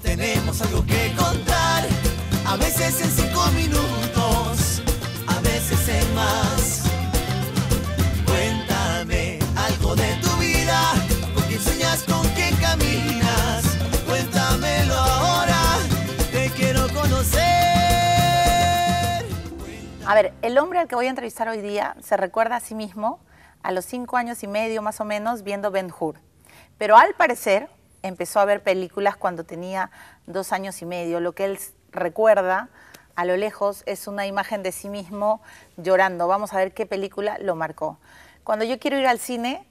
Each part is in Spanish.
tenemos algo que contar, a veces en cinco minutos, a veces en más. Cuéntame algo de tu vida, con quién sueñas, con qué caminas, cuéntamelo ahora, te quiero conocer. A ver, el hombre al que voy a entrevistar hoy día se recuerda a sí mismo a los cinco años y medio más o menos viendo Ben Hur. Pero al parecer, empezó a ver películas cuando tenía dos años y medio. Lo que él recuerda a lo lejos es una imagen de sí mismo llorando. Vamos a ver qué película lo marcó. Cuando yo quiero ir al cine,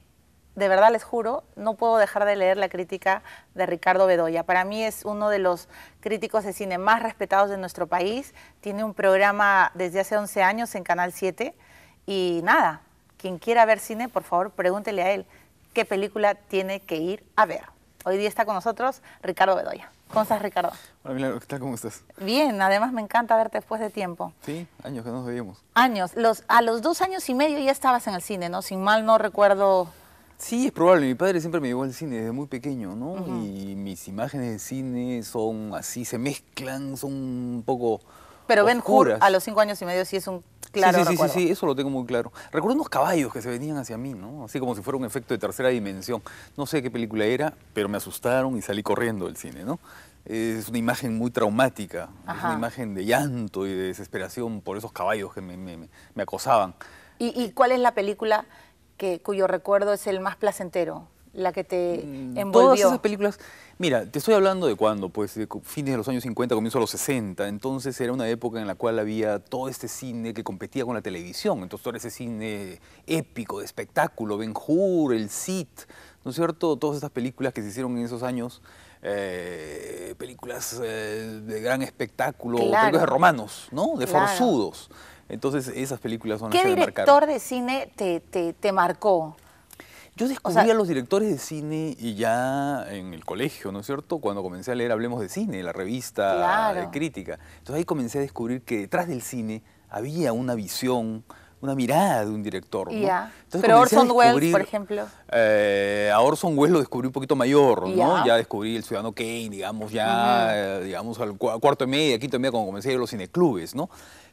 de verdad les juro, no puedo dejar de leer la crítica de Ricardo Bedoya. Para mí es uno de los críticos de cine más respetados de nuestro país. Tiene un programa desde hace 11 años en Canal 7 y nada, quien quiera ver cine, por favor, pregúntele a él qué película tiene que ir a ver. Hoy día está con nosotros Ricardo Bedoya. ¿Cómo estás, Ricardo? Hola, Milagro, ¿qué tal? ¿Cómo estás? Bien, además me encanta verte después de tiempo. Sí, años que nos veíamos. Años. a los dos años y medio ya estabas en el cine, ¿no? Sin mal no recuerdo... Sí, es probable. Mi padre siempre me llevó al cine desde muy pequeño, ¿no? Y mis imágenes de cine son así, se mezclan, son un poco Pero oscuras. Ben Hur a los cinco años y medio sí es un Sí, sí, sí, eso lo tengo muy claro. Recuerdo unos caballos que se venían hacia mí, ¿no? Así como si fuera un efecto de tercera dimensión. No sé qué película era, pero me asustaron y salí corriendo del cine, ¿no? Es una imagen muy traumática, es una imagen de llanto y de desesperación por esos caballos que me, acosaban. ¿Y, cuál es la película que, cuyo recuerdo es el más placentero? la que te mm, envolvió? Todas esas películas. Mira, te estoy hablando de cuando, pues, fines de los años 50, comienzo de los 60. Entonces era una época en la cual había todo este cine que competía con la televisión. Entonces todo ese cine épico, de espectáculo, Ben Hur, El Cid, ¿no es cierto? Todas estas películas que se hicieron en esos años. Eh, películas eh, de gran espectáculo, de romanos, ¿no? De forzudos. Entonces esas películas son ¿Qué las director de cine te, te, te marcó? Yo descubrí a los directores de cine y ya en el colegio, ¿no es cierto? Cuando comencé a leer Hablemos de Cine, la revista crítica. Entonces ahí comencé a descubrir que detrás del cine había una visión, una mirada de un director. Pero Orson Welles, por ejemplo. Eh, a Orson Welles lo descubrí un poquito mayor, ¿no? Ya descubrí el Ciudadano Kane, digamos, ya, digamos, al cuarto y media, quinto y media, cuando comencé a ir a los cineclubes, ¿no?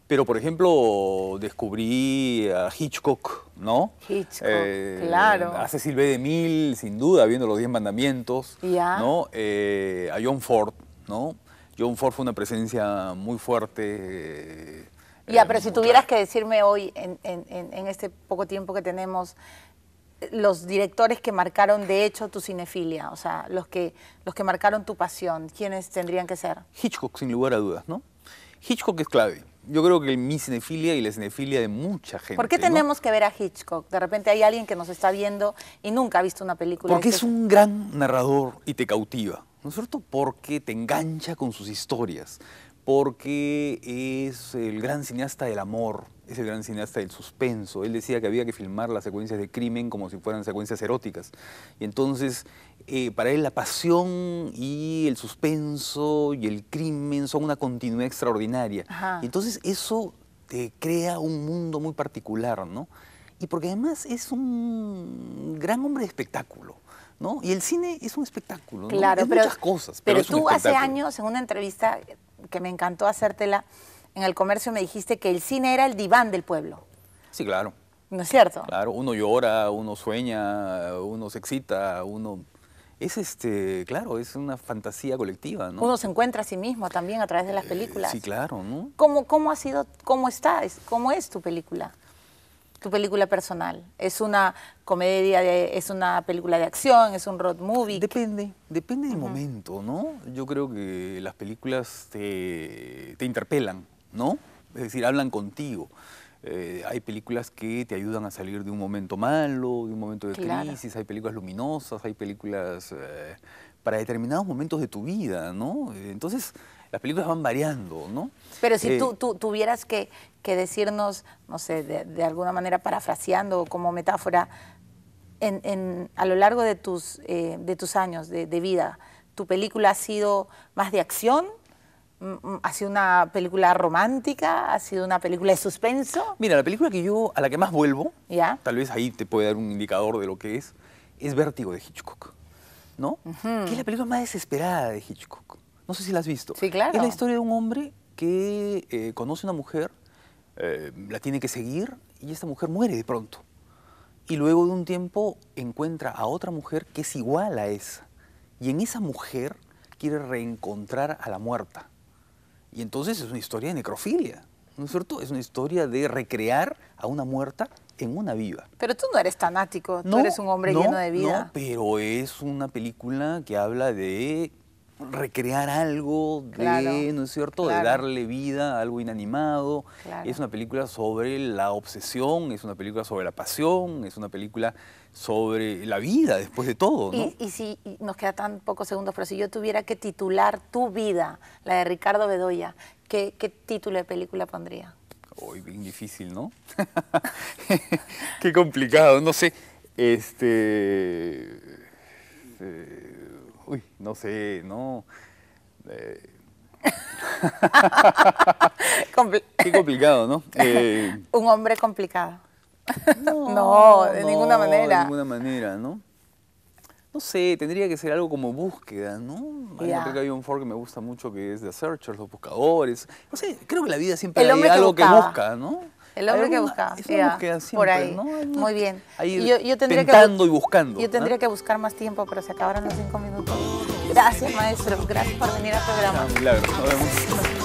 Pero, por ejemplo, descubrí a Hitchcock, ¿no? Hitchcock, eh, claro. A Cecil B. Mil sin duda, viendo los Diez Mandamientos, ya ¿no? Eh, a John Ford, ¿no? John Ford fue una presencia muy fuerte. Eh, ya, pero si tuvieras que decirme hoy, en, este poco tiempo que tenemos, los directores que marcaron de hecho tu cinefilia, o sea, los que, los que marcaron tu pasión, ¿quiénes tendrían que ser? Hitchcock, sin lugar a dudas, ¿no? Hitchcock es clave yo creo que mi cinefilia y la cinefilia de mucha gente. ¿Por qué tenemos que ver a Hitchcock? De repente hay alguien que nos está viendo y nunca ha visto una película. Porque es un gran narrador y te cautiva, ¿no es cierto? Porque te engancha con sus historias, porque es el gran cineasta del amor, es el gran cineasta del suspenso. Él decía que había que filmar las secuencias de crimen como si fueran secuencias eróticas. Y entonces eh, para él la pasión y el suspenso y el crimen son una continuidad extraordinaria. entonces eso te crea un mundo muy particular, ¿no? Y porque además es un gran hombre de espectáculo. ¿No? Y el cine es un espectáculo, ¿no? claro, pero, muchas cosas. Pero, tú hace años en una entrevista que me encantó hacértela en el comercio me dijiste que el cine era el diván del pueblo. Sí, claro. ¿No es cierto? Claro, uno llora, uno sueña, uno se excita, uno es este, claro, es una fantasía colectiva, ¿no? Uno se encuentra a sí mismo también a través de las eh, películas. sí, claro, ¿no? ¿Cómo, ha sido, cómo está, cómo es tu película? Tu película personal. ¿Es una comedia, es una película de acción, es un road movie? Depende, depende del momento, ¿no? Yo creo que las películas te, te interpelan, ¿no? Es decir, hablan contigo. Eh, hay películas que te ayudan a salir de un momento malo, de un momento de crisis, hay películas luminosas, hay películas eh, para determinados momentos de tu vida, ¿no? Eh, entonces, las películas van variando, ¿no? Pero si tú, tuvieras que, decirnos, no sé, de, de, alguna manera parafraseando como metáfora, en, en, a lo largo de tus, de tus años de, de vida, ¿tu película ha sido más de acción Mm, mm, ha sido una película romántica, ha sido una película de suspenso. Mira, la película que yo a la que más vuelvo, tal vez ahí te puede dar un indicador de lo que es, es Vértigo de Hitchcock, ¿no? Que es la película más desesperada de Hitchcock. No sé si la has visto. Sí, claro. Es la historia de un hombre que eh, conoce a una mujer, eh, la tiene que seguir y esta mujer muere de pronto. Y luego de un tiempo encuentra a otra mujer que es igual a esa. Y en esa mujer quiere reencontrar a la muerta y entonces es una historia de necrofilia, ¿no es cierto? Es una historia de recrear a una muerta en una viva. Pero tú no eres tanático, tú eres un hombre lleno de vida. No, pero es una película que habla de recrear algo, ¿no es cierto? De darle vida a algo inanimado. Es una película sobre la obsesión, es una película sobre la pasión, es una película sobre la vida después de todo. Y, si nos queda tan pocos segundos, pero si yo tuviera que titular tu vida, la de Ricardo Bedoya, ¿qué, título de película pondría? Hoy bien difícil, ¿no? qué complicado, no sé. Este uy, no sé, no. Eh. Qué complicado, ¿no? Eh. Un hombre complicado. No, de ninguna manera. De ninguna manera, ¿no? No sé, tendría que ser algo como búsqueda, ¿no? hay un for que me gusta mucho que es de Searchers, los buscadores. No sé, creo que la vida siempre es hay algo que busca, ¿no? El hombre que buscaba. por ahí. ¿no? Muy bien. Ahí yo, tendría que, y buscando. Yo tendría que buscar más tiempo, pero se acabaron los cinco minutos. Gracias, maestro. Gracias por venir al programa. milagro.